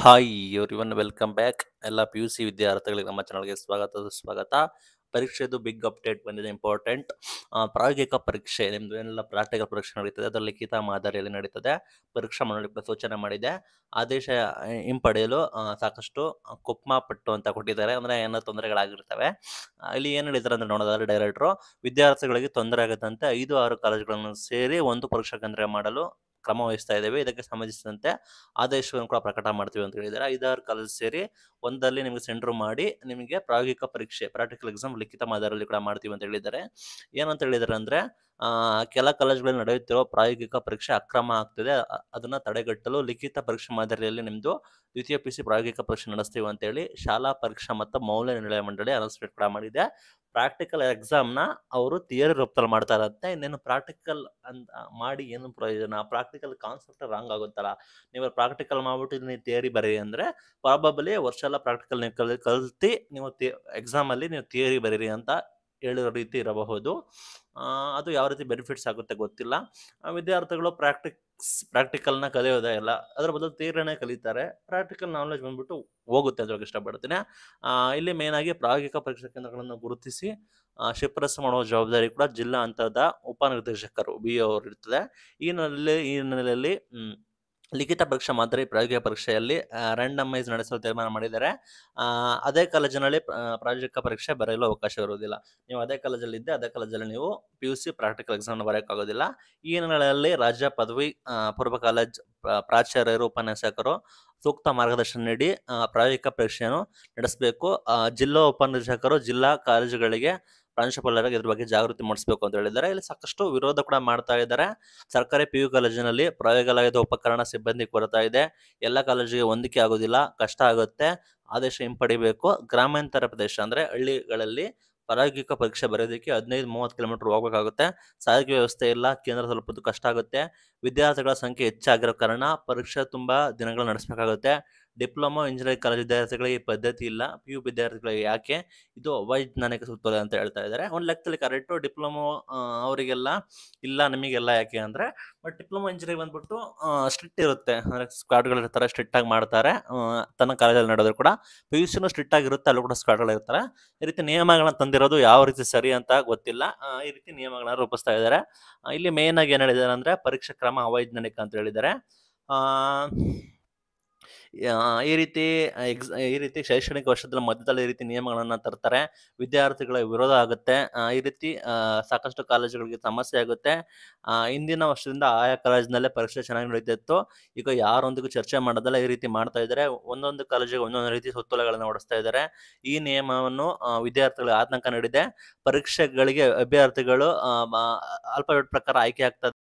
hi ಇವನ್ welcome back ಎಲ್ಲ P U C ವಿದ್ಯಾರ್ಥಿಗಳಿಗೆ ನಮ್ಮ ಚಾನಲ್ಗೆ ಸ್ವಾಗತ ಸ್ವಾಗತ ಪರೀಕ್ಷೆದು ಬಿಗ್ ಅಪ್ಡೇಟ್ ಬಂದಿದೆ ಇಂಪಾರ್ಟೆಂಟ್ ಪ್ರಾಯೋಗಿಕ ಪರೀಕ್ಷೆ ನಿಮ್ದು ಏನೆಲ್ಲ ಪ್ರಾಕ್ಟಿಕಲ್ ಪರೀಕ್ಷೆ ನಡೀತದೆ ಅದರ ಲಿಖಿತ ಮಾದರಿಯಲ್ಲಿ ನಡೀತದೆ ಪರೀಕ್ಷಾ ಮಂಡಳಿ ಸೂಚನೆ ಮಾಡಿದೆ ಆದೇಶ ಹಿಂಪಡೆಯಲು ಸಾಕಷ್ಟು ಕುಪ್ಮ ಪಟ್ಟು ಅಂತ ಕೊಟ್ಟಿದ್ದಾರೆ ಅಂದರೆ ಏನೋ ತೊಂದರೆಗಳಾಗಿರ್ತವೆ ಇಲ್ಲಿ ಏನು ಹೇಳಿದ್ದಾರೆ ಅಂದ್ರೆ ನೋಡೋದಾದ್ರೆ ಡೈರೆಕ್ಟ್ರು ವಿದ್ಯಾರ್ಥಿಗಳಿಗೆ ತೊಂದರೆ ಆಗದಂತೆ ಐದು ಆರು ಕಾಲೇಜುಗಳನ್ನು ಸೇರಿ ಒಂದು ಪರೀಕ್ಷಾ ಕೇಂದ್ರ ಮಾಡಲು ಕ್ರಮ ವಹಿಸ್ತಾ ಇದ್ದೇವೆ ಇದಕ್ಕೆ ಸಂಬಂಧಿಸಿದಂತೆ ಆದೇಶವನ್ನು ಕೂಡ ಪ್ರಕಟ ಮಾಡ್ತೀವಿ ಅಂತ ಹೇಳಿದ್ದಾರೆ ಐದಾರು ಕಾಲೇಜ್ ಸೇರಿ ಒಂದಲ್ಲಿ ನಿಮಗೆ ಸೆಂಟ್ರ್ ಮಾಡಿ ನಿಮಗೆ ಪ್ರಾಯೋಗಿಕ ಪರೀಕ್ಷೆ ಪ್ರಾಕ್ಟಿಕಲ್ ಎಕ್ಸಾಮ್ ಲಿಖಿತ ಮಾದರಿಯಲ್ಲಿ ಕೂಡ ಮಾಡ್ತೀವಿ ಅಂತ ಹೇಳಿದ್ದಾರೆ ಏನಂತ ಹೇಳಿದಾರೆ ಅಂದ್ರೆ ಕೆಲ ಕಾಲೇಜುಗಳಲ್ಲಿ ನಡೆಯುತ್ತಿರುವ ಪ್ರಾಯೋಗಿಕ ಪರೀಕ್ಷೆ ಅಕ್ರಮ ಆಗ್ತಿದೆ ಅದನ್ನ ತಡೆಗಟ್ಟಲು ಲಿಖಿತ ಪರೀಕ್ಷೆ ಮಾದರಿಯಲ್ಲಿ ನಿಮ್ಮದು ದ್ವಿತೀಯ ಪಿ ಸಿ ಪ್ರಾಯೋಗಿಕ ಪರೀಕ್ಷೆ ನಡೆಸ್ತೀವಿ ಅಂತೇಳಿ ಶಾಲಾ ಪರೀಕ್ಷಾ ಮತ್ತು ಮೌಲ್ಯ ನಿರ್ಣಯ ಮಂಡಳಿ ಅನೌನ್ಸ್ಮೆಂಟ್ ಕೂಡ ಮಾಡಿದೆ ಪ್ರಾಕ್ಟಿಕಲ್ ಎಕ್ಸಾಮ್ನ ಅವರು ಥಿಯರಿ ರೂಪದಲ್ಲಿ ಮಾಡ್ತಾ ಇರತ್ತೆ ಇನ್ನೇನು ಪ್ರಾಕ್ಟಿಕಲ್ ಅಂತ ಮಾಡಿ ಏನು ಪ್ರಯೋಜನ ಪ್ರಾಕ್ಟಿಕಲ್ ಕಾನ್ಸೆಪ್ಟ್ ರಾಂಗ್ ಆಗುತ್ತಲ್ಲ ನೀವು ಪ್ರಾಕ್ಟಿಕಲ್ ಮಾಡ್ಬಿಟ್ಟು ನೀವು ಥಿಯರಿ ಬರೀ ಅಂದರೆ ಪ್ರಾಬಬಲಿ ವರ್ಷ ಎಲ್ಲ ಪ್ರಾಕ್ಟಿಕಲ್ ನೀವು ಕಲ್ ಕಲ್ತಿ ನೀವು ಎಕ್ಸಾಮಲ್ಲಿ ನೀವು ಥಿಯರಿ ಬರೀರಿ ಅಂತ ಹೇಳಿರೋ ರೀತಿ ಇರಬಹುದು ಅದು ಯಾವ ರೀತಿ ಬೆನಿಫಿಟ್ಸ್ ಆಗುತ್ತೆ ಗೊತ್ತಿಲ್ಲ ವಿದ್ಯಾರ್ಥಿಗಳು ಪ್ರಾಕ್ಟಿಕ್ಸ್ ಪ್ರಾಕ್ಟಿಕಲ್ನ ಕಲಿಯೋದೇ ಇಲ್ಲ ಅದರ ಬದಲು ತೀರನೇ ಕಲಿತಾರೆ ಪ್ರಾಕ್ಟಿಕಲ್ ನಾಲೆಜ್ ಬಂದ್ಬಿಟ್ಟು ಹೋಗುತ್ತೆ ಅದ್ರೊಳಗೆ ಇಷ್ಟಪಡ್ತೀನಿ ಇಲ್ಲಿ ಮೇನಾಗಿ ಪ್ರಾಯೋಗಿಕ ಪರೀಕ್ಷಾ ಕೇಂದ್ರಗಳನ್ನು ಗುರುತಿಸಿ ಶಿಫಾರಸು ಮಾಡುವ ಜವಾಬ್ದಾರಿ ಕೂಡ ಜಿಲ್ಲಾ ಹಂತದ ಉಪನಿರ್ದೇಶಕರು ಬಿ ಅವರು ಇರ್ತದೆ ಈ ಹಿನ್ನೆಲೆಯಲ್ಲಿ ಈ ಹಿನ್ನೆಲೆಯಲ್ಲಿ ಲಿಖಿತ ಪರೀಕ್ಷೆ ಮಾದರಿ ಪ್ರಾಯೋಗಿಕ ಪರೀಕ್ಷೆಯಲ್ಲಿ ರ್ಯಾಂಡಮೈಸ್ ನಡೆಸಲು ತೀರ್ಮಾನ ಮಾಡಿದರೆ ಅದೇ ಕಾಲೇಜಿನಲ್ಲಿ ಪ್ರಾಯೋಗಿಕ ಪರೀಕ್ಷೆ ಬರೆಯಲು ಅವಕಾಶ ಇರುವುದಿಲ್ಲ ನೀವು ಅದೇ ಕಾಲೇಜಲ್ಲಿ ಇದ್ದೆ ಅದೇ ಕಾಲೇಜಲ್ಲಿ ನೀವು P U C practical exam ಬರೆಯೋಕ್ಕಾಗೋದಿಲ್ಲ ಈ ಹಿನ್ನೆಲೆಯಲ್ಲಿ ರಾಜ್ಯ ಪದವಿ ಪೂರ್ವ ಕಾಲೇಜ್ ಪ್ರಾಚಾರ್ಯರು ಉಪನ್ಯಾಸಕರು ಸೂಕ್ತ ಮಾರ್ಗದರ್ಶನ ನೀಡಿ ಪ್ರಾಯೋಗಿಕ ಪರೀಕ್ಷೆಯನ್ನು ನಡೆಸಬೇಕು ಜಿಲ್ಲಾ ಉಪನಿರ್ದೇಶಕರು ಜಿಲ್ಲಾ ಕಾಲೇಜುಗಳಿಗೆ ಪ್ರಾಂಶುಪಾಲರಿಗೆ ಇದ್ರ ಬಗ್ಗೆ ಜಾಗೃತಿ ಮೂಡಿಸಬೇಕು ಅಂತ ಹೇಳಿದ್ದಾರೆ ಇಲ್ಲಿ ಸಾಕಷ್ಟು ವಿರೋಧ ಕೂಡ ಮಾಡ್ತಾ ಇದ್ದಾರೆ ಸರ್ಕಾರಿ ಪಿ ಯು ಕಾಲೇಜಿನಲ್ಲಿ ಪ್ರಯೋಗಾಲಯದ ಉಪಕರಣ ಸಿಬ್ಬಂದಿ ಕೊರತಾ ಇದೆ ಎಲ್ಲ ಕಾಲೇಜಿಗೆ ಹೊಂದಿಕೆ ಆಗೋದಿಲ್ಲ ಕಷ್ಟ ಆಗುತ್ತೆ ಆದೇಶ ಹಿಂಪಡಿಬೇಕು ಗ್ರಾಮಾಂತರ ಪ್ರದೇಶ ಅಂದ್ರೆ ಹಳ್ಳಿಗಳಲ್ಲಿ ಪ್ರಾಯೋಗಿಕ ಪರೀಕ್ಷೆ ಬರೆಯೋದಕ್ಕೆ ಹದಿನೈದು ಮೂವತ್ತು ಕಿಲೋಮೀಟರ್ ಹೋಗಬೇಕಾಗುತ್ತೆ ಸಾರಿಗೆ ವ್ಯವಸ್ಥೆ ಇಲ್ಲ ಕೇಂದ್ರ ತಲುಪೋದು ಕಷ್ಟ ಆಗುತ್ತೆ ವಿದ್ಯಾರ್ಥಿಗಳ ಸಂಖ್ಯೆ ಹೆಚ್ಚಾಗಿರೋ ಕಾರಣ ಪರೀಕ್ಷೆ ತುಂಬ ದಿನಗಳು ನಡೆಸಬೇಕಾಗುತ್ತೆ ಡಿಪ್ಲೊಮಾ ಇಂಜಿನಿಯರಿಂಗ್ ಕಾಲೇಜ್ ವಿದ್ಯಾರ್ಥಿಗಳಿಗೆ ಈ ಪದ್ಧತಿ ಇಲ್ಲ ಪಿ ಯು ವಿದ್ಯಾರ್ಥಿಗಳಿಗೆ ಯಾಕೆ ಇದು ಅವೈಜ್ಞಾನಿಕ ಸೂತ್ರ ಅಂತ ಹೇಳ್ತಾ ಇದ್ದಾರೆ ಒಂದು ಲೆಕ್ಕದಲ್ಲಿ ಕರೆಕ್ಟು ಡಿಪ್ಲೊಮಾ ಅವರಿಗೆಲ್ಲ ಇಲ್ಲ ನಮಗೆಲ್ಲ ಯಾಕೆ ಅಂದರೆ ಬಟ್ ಡಿಪ್ಲೊಮಾ ಇಂಜಿನಿಯರಿಂಗ್ ಬಂದ್ಬಿಟ್ಟು ಸ್ಟ್ರಿಕ್ಟ್ ಇರುತ್ತೆ ಅಂದರೆ ಸ್ಕ್ವಾಡ್ಗಳು ಇರ್ತಾರೆ ಸ್ಟ್ರಿಕ್ಟ್ ಆಗಿ ಮಾಡ್ತಾರೆ ತನ್ನ ಕಾಲೇಜಲ್ಲಿ ನಡೆದ್ರು ಕೂಡ ಪಿ ಯು ಸಿನೂ ಸ್ಟ್ರಿಕ್ಟ್ ಆಗಿರುತ್ತೆ ಅಲ್ಲೂ ಕೂಡ ಸ್ಕ್ವಾಡ್ಗಳಿರ್ತಾರೆ ಇರ್ತಾರೆ ಈ ರೀತಿ ನಿಯಮಗಳನ್ನ ತಂದಿರೋದು ಯಾವ ರೀತಿ ಸರಿ ಅಂತ ಗೊತ್ತಿಲ್ಲ ಈ ರೀತಿ ನಿಯಮಗಳನ್ನ ರೂಪಿಸ್ತಾ ಇದ್ದಾರೆ ಇಲ್ಲಿ ಮೇಯ್ನಾಗಿ ಏನು ಹೇಳಿದ್ದಾರೆ ಅಂದರೆ ಪರೀಕ್ಷಾ ಕ್ರಮ ಅವೈಜ್ಞಾನಿಕ ಅಂತ ಹೇಳಿದ್ದಾರೆ ಈ ರೀತಿ ಈ ರೀತಿ ಶೈಕ್ಷಣಿಕ ವರ್ಷದ ಮಧ್ಯದಲ್ಲಿ ಈ ರೀತಿ ನಿಯಮಗಳನ್ನು ತರ್ತಾರೆ ವಿದ್ಯಾರ್ಥಿಗಳ ವಿರೋಧ ಆಗುತ್ತೆ ಈ ರೀತಿ ಸಾಕಷ್ಟು ಕಾಲೇಜುಗಳಿಗೆ ಸಮಸ್ಯೆ ಆಗುತ್ತೆ ಹಿಂದಿನ ವರ್ಷದಿಂದ ಆಯಾ ಕಾಲೇಜಿನಲ್ಲೇ ಪರೀಕ್ಷೆ ಚೆನ್ನಾಗಿ ನಡೀತಾ ಈಗ ಯಾರೊಂದಿಗೂ ಚರ್ಚೆ ಮಾಡೋದಲ್ಲ ಈ ರೀತಿ ಮಾಡ್ತಾ ಇದ್ದಾರೆ ಒಂದೊಂದು ಕಾಲೇಜಿಗೆ ಒಂದೊಂದು ರೀತಿ ಸುತ್ತೋಲೆಗಳನ್ನ ಹೊಡಿಸ್ತಾ ಇದ್ದಾರೆ ಈ ನಿಯಮವನ್ನು ವಿದ್ಯಾರ್ಥಿಗಳಿಗೆ ಆತಂಕ ನೀಡಿದೆ ಪರೀಕ್ಷೆಗಳಿಗೆ ಅಭ್ಯರ್ಥಿಗಳು ಅಲ್ಪವೇಟ್ ಪ್ರಕಾರ ಆಯ್ಕೆ ಆಗ್ತದೆ